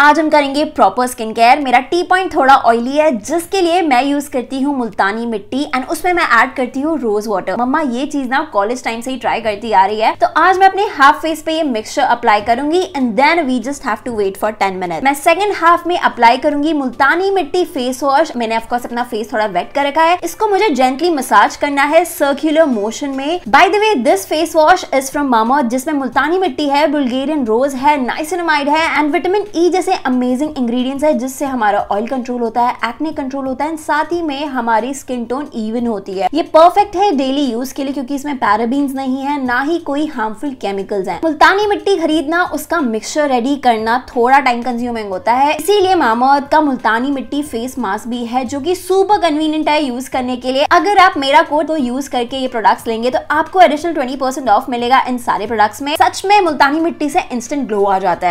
आज हम करेंगे प्रॉपर स्किन केयर मेरा टी पॉइंट थोड़ा ऑयली है जिसके लिए मैं यूज करती हूँ मुल्तानी मिट्टी एंड उसमें मैं ऐड करती हूँ रोज वाटर मम्मा ये चीज ना कॉलेज टाइम से ही ट्राई करती आ रही है तो आज मैं अपने हाफ फेस पे ये मिक्सचर अप्लाई करूंगी and then we just have to wait for ten minute मैं सेकंड हाफ में अप्लाई करूंगी मुल्तानी मिट्टी फेस वॉश मैंने ऑफकोर्स अपना फेस थोड़ा वेट कर रखा है इसको मुझे जेंटली मसाज करना है सर्क्यूलर मोशन में by the way this face wash is from Mama जिसमें मुल्तानी मिट्टी है बुल्गेरियन रोज है नाइसिनमाइड है एंड विटामिन ई जैसे ऐसे अमेजिंग इंग्रेडिएंट्स है जिससे हमारा ऑयल कंट्रोल होता है एक्ने कंट्रोल होता है साथ ही में हमारी स्किन टोन इवन होती है ये परफेक्ट है डेली यूज के लिए क्योंकि इसमें पैराबीन्स नहीं है ना ही कोई हार्मफुल केमिकल्स है मुल्तानी मिट्टी खरीदना उसका मिक्सचर रेडी करना थोड़ा टाइम कंज्यूमिंग होता है इसीलिए मामाअर्थ का मुल्तानी मिट्टी फेस मास्क भी है जो की सुपर कन्वीनियंट है यूज करने के लिए अगर आप मेरा कोड को यूज करके ये प्रोडक्ट लेंगे तो आपको एडिशनल ट्वेंटी ऑफ मिलेगा इन सारे प्रोडक्ट्स में सच में मुल्तानी मिट्टी से इंस्टेंट ग्लो आ जाता है